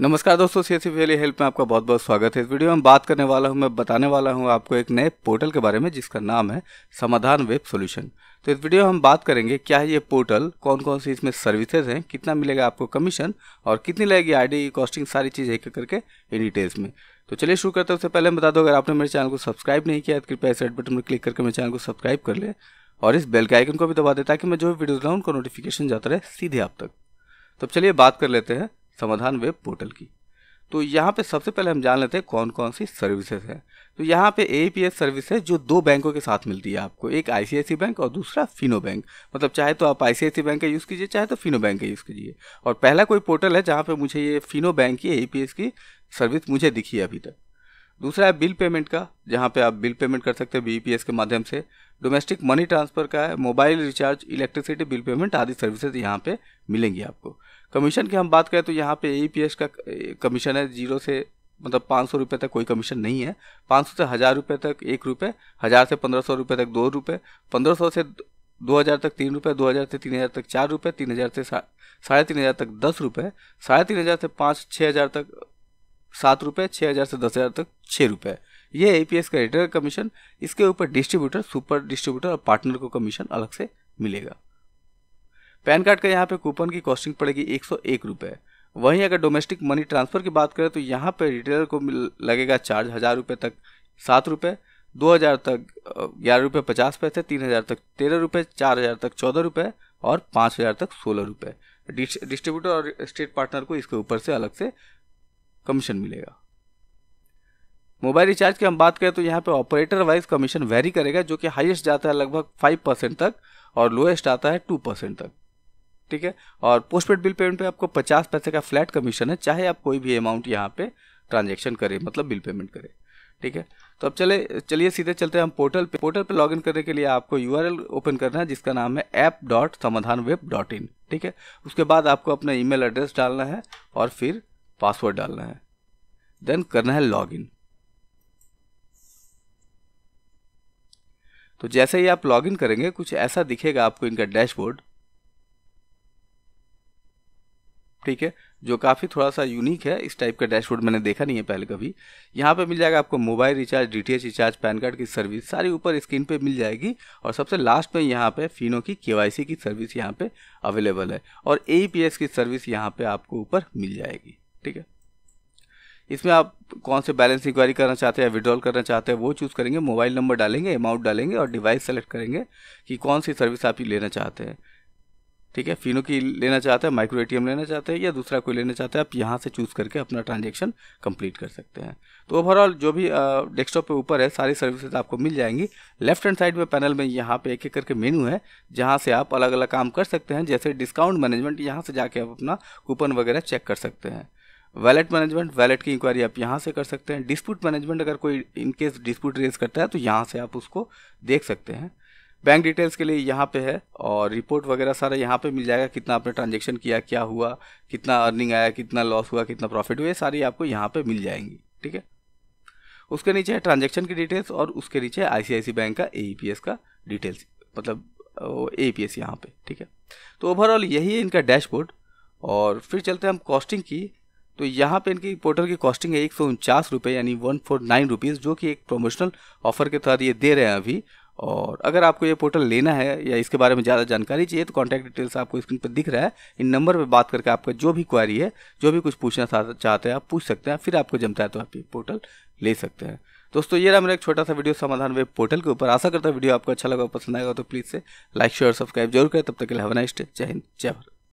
नमस्कार दोस्तों C S valley help में आपका बहुत बहुत स्वागत है इस वीडियो में बात करने वाला हूं मैं बताने वाला हूं आपको एक नए पोर्टल के बारे में जिसका नाम है समाधान वेब सॉल्यूशन तो इस वीडियो में हम बात करेंगे क्या है ये पोर्टल कौन कौन सी इसमें सर्विसेज हैं कितना मिलेगा आपको कमीशन और कितनी लगेगी आई कॉस्टिंग सारी चीज़ एक करके इन डिटेल्स में तो चलिए शुरू करते हैं उससे पहले बता दो अगर आपने मेरे चैनल को सब्सक्राइब नहीं किया तो कृपया इस रेड बटन में क्लिक करके मेरे चैनल को सब्सक्राइब कर ले और इस बेल के आइकन को भी दबा दे ताकि मैं जो भी वीडियो डाउन उनका नोटिफिकेशन जाता रहे सीधे आप तक तो चलिए बात कर लेते हैं समाधान वेब पोर्टल की तो यहाँ पे सबसे पहले हम जान लेते हैं कौन कौन सी सर्विसेज हैं तो यहाँ पे ए पी एस सर्विस है जो दो बैंकों के साथ मिलती है आपको एक आई बैंक और दूसरा फिनो बैंक मतलब चाहे तो आप आई बैंक का यूज़ कीजिए चाहे तो फिनो बैंक का यूज़ कीजिए और पहला कोई पोर्टल है जहाँ पर मुझे ये फिनो बैंक की ए पी एस की सर्विस मुझे दिखी है अभी तक दूसरा है बिल पेमेंट का जहाँ पे आप बिल पेमेंट कर सकते हैं बी e के माध्यम से डोमेस्टिक मनी ट्रांसफ़र का है mobile recharge electricity bill payment आदि सर्विसेज यहाँ पे मिलेंगी आपको कमीशन की हम बात करें तो यहाँ पे ई e का कमीशन है जीरो से मतलब पाँच सौ रुपये तक कोई कमीशन नहीं है पाँच सौ से हज़ार रुपये तक एक रुपये हज़ार से पंद्रह सौ रुपये तक दो रुपये पंद्रह सौ से दो हज़ार तक तीन रुपये दो हज़ार से तीन हज़ार तक चार रुपये तीन हज़ार से साढ़े तीन हज़ार तक दस रुपये साढ़े तीन हज़ार से पाँच छः हज़ार तक सात रुपये छः हज़ार से दस हज़ार तक छः रुपये ये ए पी एस का रिटेलर का कमीशन इसके ऊपर डिस्ट्रीब्यूटर सुपर डिस्ट्रीब्यूटर और पार्टनर को कमीशन अलग से मिलेगा पैन कार्ड का यहाँ पे कूपन की कॉस्टिंग पड़ेगी एक सौ एक रुपये वहीं अगर डोमेस्टिक मनी ट्रांसफ़र की बात करें तो यहाँ पे रिटेलर को लगेगा चार्ज हज़ार रुपये तक सात रुपये दो हज़ार तक ग्यारह रुपये पचास पैसे तीन हज़ार तक तेरह रुपये चार हज़ार तक चौदह रुपये और पाँच हज़ार तक सोलह रुपये डिस्ट्रीब्यूटर और स्टेट पार्टनर को इसके ऊपर से अलग से कमीशन मिलेगा मोबाइल रिचार्ज की हम बात करें तो यहाँ पे ऑपरेटर वाइज कमीशन वेरी करेगा जो कि हाईएस्ट जाता है लगभग फाइव परसेंट तक और लोएस्ट आता है टू परसेंट तक ठीक है और पोस्टपेड बिल पेमेंट पे आपको पचास पैसे का फ्लैट कमीशन है चाहे आप कोई भी अमाउंट यहाँ पे ट्रांजेक्शन करें मतलब बिल पेमेंट करें ठीक है तो अब चले चलिए सीधे चलते हैं हम पोर्टल पे पोर्टल पे लॉगिन करने के लिए आपको यू ओपन करना है जिसका नाम है app dot Samadhan web dot in ठीक है उसके बाद आपको अपना ईमेल एड्रेस डालना है और फिर पासवर्ड डालना है देन करना है लॉग इन तो जैसे ही आप लॉग इन करेंगे कुछ ऐसा दिखेगा आपको इनका डैशबोर्ड ठीक है जो काफ़ी थोड़ा सा यूनिक है इस टाइप का डैशबोर्ड मैंने देखा नहीं है पहले कभी यहाँ पे मिल जाएगा आपको mobile recharge DTH recharge PAN card की सर्विस सारी ऊपर स्क्रीन पे मिल जाएगी और सबसे लास्ट में यहाँ पे फिनो की केवाईसी की सर्विस यहाँ पे अवेलेबल है और एईपीएस की सर्विस यहाँ पे आपको ऊपर मिल जाएगी ठीक है इसमें आप कौन से बैलेंस इंक्वायरी करना चाहते हैं विड्रॉल करना चाहते हैं वो चूज़ करेंगे मोबाइल नंबर डालेंगे अमाउंट डालेंगे और डिवाइस सेलेक्ट करेंगे कि कौन सी सर्विस आप लेना चाहते हैं ठीक है फिनो की लेना चाहते हैं माइक्रो एटीएम लेना चाहते हैं या दूसरा कोई लेना चाहते हैं आप यहाँ से चूज़ करके अपना ट्रांजेक्शन कंप्लीट कर सकते हैं तो ओवरऑल जो भी डेस्कटॉप पे ऊपर है सारी सर्विसेज आपको मिल जाएंगी लेफ्ट हैंड साइड में पैनल में यहाँ पे एक एक करके मेन्यू है जहाँ से आप अलग अलग काम कर सकते हैं जैसे डिस्काउंट मैनेजमेंट यहाँ से जाके आप अपना कूपन वगैरह चेक कर सकते हैं वैलेट मैनेजमेंट वैलेट की इंक्वायरी आप यहाँ से कर सकते हैं डिस्प्यूट मैनेजमेंट अगर कोई इनकेस डिस्प्यूट रेज करता है तो यहाँ से आप उसको देख सकते हैं बैंक डिटेल्स के लिए यहाँ पे है और रिपोर्ट वगैरह सारा यहाँ पे मिल जाएगा कितना आपने ट्रांजेक्शन किया क्या हुआ कितना अर्निंग आया कितना लॉस हुआ कितना प्रॉफिट हुआ ये सारी आपको यहाँ पे मिल जाएंगी ठीक है उसके नीचे है ट्रांजेक्शन की डिटेल्स और उसके नीचे आई बैंक का ए e का डिटेल्स मतलब ए पी यहाँ पर ठीक है तो ओवरऑल यही है इनका डैशबोर्ड और फिर चलते हैं हम कॉस्टिंग की तो यहाँ पे इनकी पोर्टल की कॉस्टिंग है एक सौ उनचास रुपये यानी वन फोर नाइन रुपीज़ जो कि एक प्रोमोशनल ऑफर के तहत ये दे रहे हैं अभी और अगर आपको ये पोर्टल लेना है या इसके बारे में ज़्यादा जानकारी चाहिए तो कॉन्टैक्ट डिटेल्स आपको स्क्रीन पर दिख रहा है इन नंबर पर बात करके आपका जो भी क्वारी है जो भी कुछ पूछना चाहते हैं आप पूछ सकते हैं फिर आपको जमता है तो आप ये पोर्टल ले सकते हैं दोस्तों ये रहा मेरा एक छोटा सा वीडियो समाधान वेब पोर्टल के ऊपर आशा करता है वीडियो आपको अच्छा लगा पसंद आएगा तो प्लीज़ से लाइक शेयर और सब्सक्राइब जरूर करें तब तक के लिए हैव डे जय हिंद जय भारत